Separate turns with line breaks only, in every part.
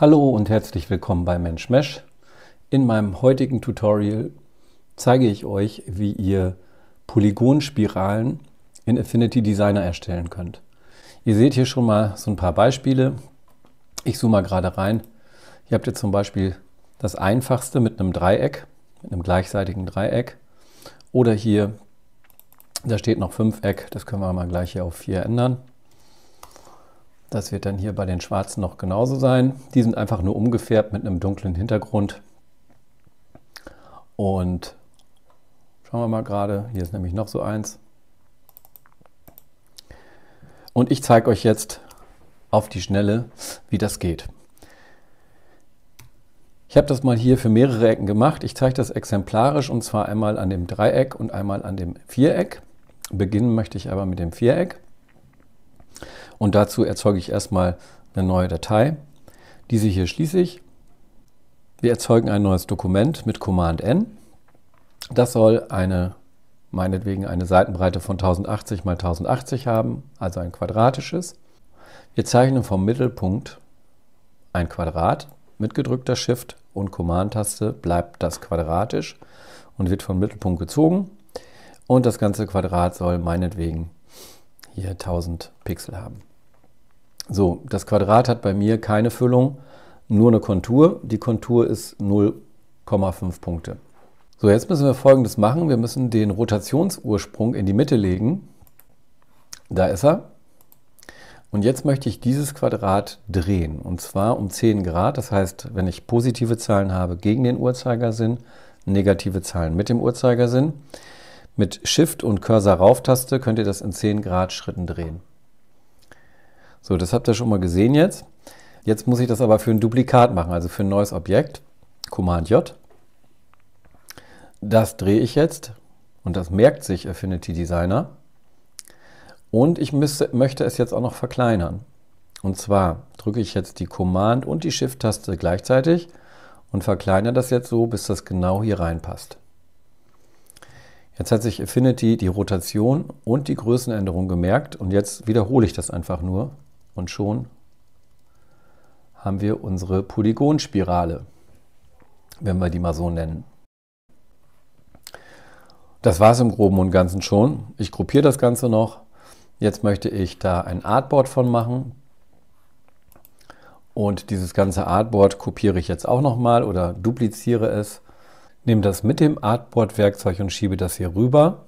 Hallo und herzlich willkommen bei Mensch Mesh. In meinem heutigen Tutorial zeige ich euch, wie ihr Polygonspiralen in Affinity Designer erstellen könnt. Ihr seht hier schon mal so ein paar Beispiele. Ich zoome mal gerade rein. Hier habt ihr zum Beispiel das einfachste mit einem Dreieck, mit einem gleichseitigen Dreieck. Oder hier, da steht noch Fünfeck, das können wir mal gleich hier auf 4 ändern. Das wird dann hier bei den schwarzen noch genauso sein. Die sind einfach nur umgefärbt mit einem dunklen Hintergrund. Und schauen wir mal gerade, hier ist nämlich noch so eins. Und ich zeige euch jetzt auf die Schnelle, wie das geht. Ich habe das mal hier für mehrere Ecken gemacht. Ich zeige das exemplarisch und zwar einmal an dem Dreieck und einmal an dem Viereck. Beginnen möchte ich aber mit dem Viereck. Und dazu erzeuge ich erstmal eine neue Datei. Diese hier schließe ich. Wir erzeugen ein neues Dokument mit Command N. Das soll eine, meinetwegen eine Seitenbreite von 1080 mal 1080 haben, also ein quadratisches. Wir zeichnen vom Mittelpunkt ein Quadrat. Mit gedrückter Shift und Command-Taste bleibt das quadratisch und wird vom Mittelpunkt gezogen. Und das ganze Quadrat soll meinetwegen hier 1000 Pixel haben. So, das Quadrat hat bei mir keine Füllung, nur eine Kontur. Die Kontur ist 0,5 Punkte. So, jetzt müssen wir folgendes machen. Wir müssen den Rotationsursprung in die Mitte legen. Da ist er. Und jetzt möchte ich dieses Quadrat drehen. Und zwar um 10 Grad. Das heißt, wenn ich positive Zahlen habe gegen den Uhrzeigersinn, negative Zahlen mit dem Uhrzeigersinn. Mit Shift und Cursor-Rauf-Taste könnt ihr das in 10 Grad Schritten drehen. So, das habt ihr schon mal gesehen jetzt. Jetzt muss ich das aber für ein Duplikat machen, also für ein neues Objekt. Command J. Das drehe ich jetzt und das merkt sich Affinity Designer. Und ich müsste, möchte es jetzt auch noch verkleinern. Und zwar drücke ich jetzt die Command- und die Shift-Taste gleichzeitig und verkleinere das jetzt so, bis das genau hier reinpasst. Jetzt hat sich Affinity die Rotation und die Größenänderung gemerkt und jetzt wiederhole ich das einfach nur und schon haben wir unsere Polygonspirale, wenn wir die mal so nennen. Das war es im Groben und Ganzen schon. Ich gruppiere das Ganze noch. Jetzt möchte ich da ein Artboard von machen. Und dieses ganze Artboard kopiere ich jetzt auch nochmal oder dupliziere es. Nehme das mit dem Artboard-Werkzeug und schiebe das hier rüber.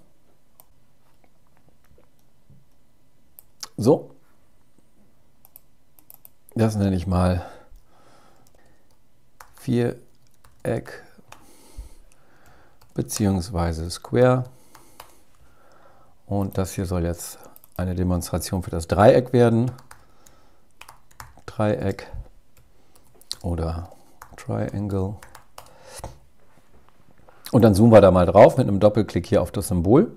So, das nenne ich mal Viereck beziehungsweise Square. Und das hier soll jetzt eine Demonstration für das Dreieck werden. Dreieck oder Triangle. Und dann zoomen wir da mal drauf mit einem Doppelklick hier auf das Symbol.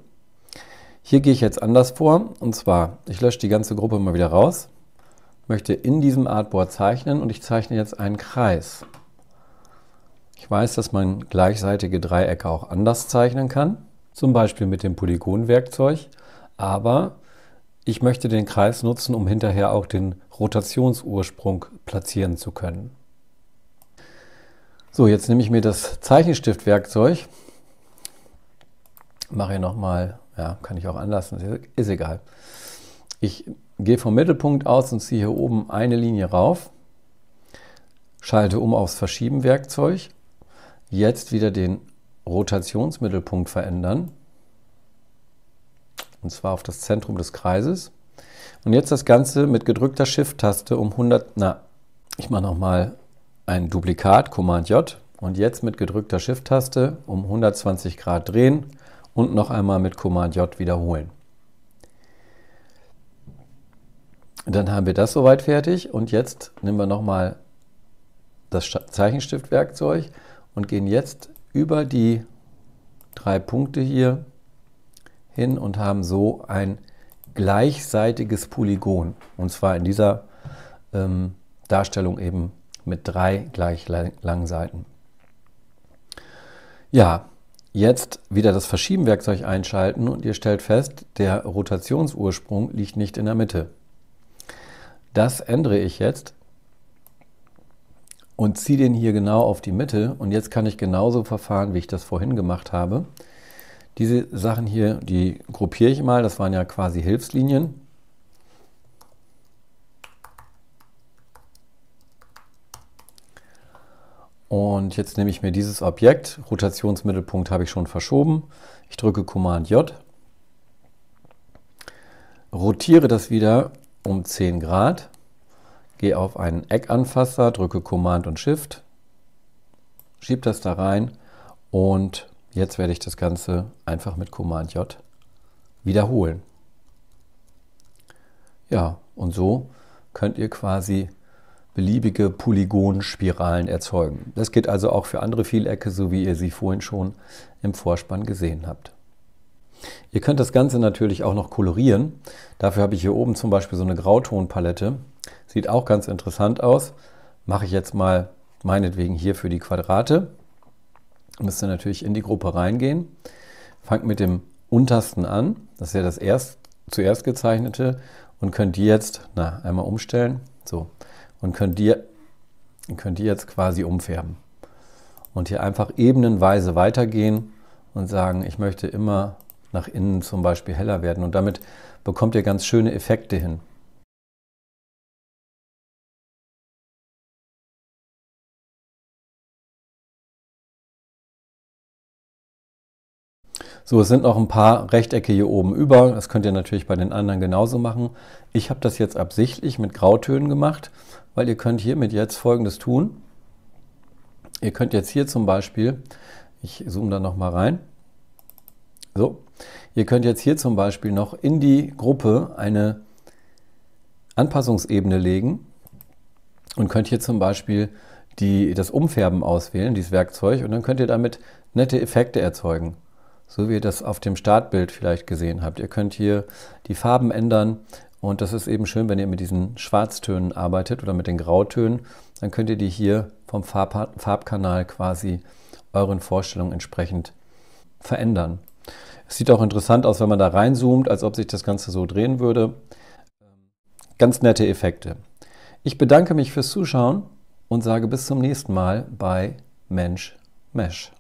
Hier gehe ich jetzt anders vor. Und zwar, ich lösche die ganze Gruppe mal wieder raus möchte in diesem Artboard zeichnen und ich zeichne jetzt einen Kreis. Ich weiß, dass man gleichseitige Dreiecke auch anders zeichnen kann, zum Beispiel mit dem Polygonwerkzeug, aber ich möchte den Kreis nutzen, um hinterher auch den Rotationsursprung platzieren zu können. So, jetzt nehme ich mir das Zeichenstiftwerkzeug, mache hier nochmal, ja, kann ich auch anlassen, ist egal. Ich gehe vom Mittelpunkt aus und ziehe hier oben eine Linie rauf, schalte um aufs Verschieben-Werkzeug, jetzt wieder den Rotationsmittelpunkt verändern, und zwar auf das Zentrum des Kreises. Und jetzt das Ganze mit gedrückter Shift-Taste um 100, na, ich mache nochmal ein Duplikat, Command J, und jetzt mit gedrückter Shift-Taste um 120 Grad drehen und noch einmal mit Command J wiederholen. Dann haben wir das soweit fertig und jetzt nehmen wir nochmal das Zeichenstiftwerkzeug und gehen jetzt über die drei Punkte hier hin und haben so ein gleichseitiges Polygon. Und zwar in dieser ähm, Darstellung eben mit drei gleich langen Seiten. Ja, jetzt wieder das Verschiebenwerkzeug einschalten und ihr stellt fest, der Rotationsursprung liegt nicht in der Mitte. Das ändere ich jetzt und ziehe den hier genau auf die Mitte. Und jetzt kann ich genauso verfahren, wie ich das vorhin gemacht habe. Diese Sachen hier, die gruppiere ich mal. Das waren ja quasi Hilfslinien. Und jetzt nehme ich mir dieses Objekt. Rotationsmittelpunkt habe ich schon verschoben. Ich drücke Command J. Rotiere das wieder um 10 Grad, gehe auf einen Eckanfasser, drücke Command und Shift, schiebe das da rein und jetzt werde ich das Ganze einfach mit Command J wiederholen. Ja, und so könnt ihr quasi beliebige Polygonspiralen erzeugen. Das geht also auch für andere Vielecke, so wie ihr sie vorhin schon im Vorspann gesehen habt. Ihr könnt das Ganze natürlich auch noch kolorieren. Dafür habe ich hier oben zum Beispiel so eine Grautonpalette. Sieht auch ganz interessant aus. Mache ich jetzt mal meinetwegen hier für die Quadrate. Müsst ihr natürlich in die Gruppe reingehen. Fangt mit dem untersten an. Das ist ja das erst, zuerst gezeichnete. Und könnt die jetzt, na, einmal umstellen. So. Und könnt die, könnt die jetzt quasi umfärben. Und hier einfach ebenenweise weitergehen und sagen, ich möchte immer nach innen zum Beispiel heller werden. Und damit bekommt ihr ganz schöne Effekte hin. So, es sind noch ein paar Rechtecke hier oben über. Das könnt ihr natürlich bei den anderen genauso machen. Ich habe das jetzt absichtlich mit Grautönen gemacht, weil ihr könnt hiermit jetzt Folgendes tun. Ihr könnt jetzt hier zum Beispiel, ich zoome da nochmal rein, so, Ihr könnt jetzt hier zum Beispiel noch in die Gruppe eine Anpassungsebene legen und könnt hier zum Beispiel die, das Umfärben auswählen, dieses Werkzeug, und dann könnt ihr damit nette Effekte erzeugen, so wie ihr das auf dem Startbild vielleicht gesehen habt. Ihr könnt hier die Farben ändern und das ist eben schön, wenn ihr mit diesen Schwarztönen arbeitet oder mit den Grautönen, dann könnt ihr die hier vom Farb Farbkanal quasi euren Vorstellungen entsprechend verändern. Es sieht auch interessant aus, wenn man da reinzoomt, als ob sich das Ganze so drehen würde. Ganz nette Effekte. Ich bedanke mich fürs Zuschauen und sage bis zum nächsten Mal bei Mensch Mesh.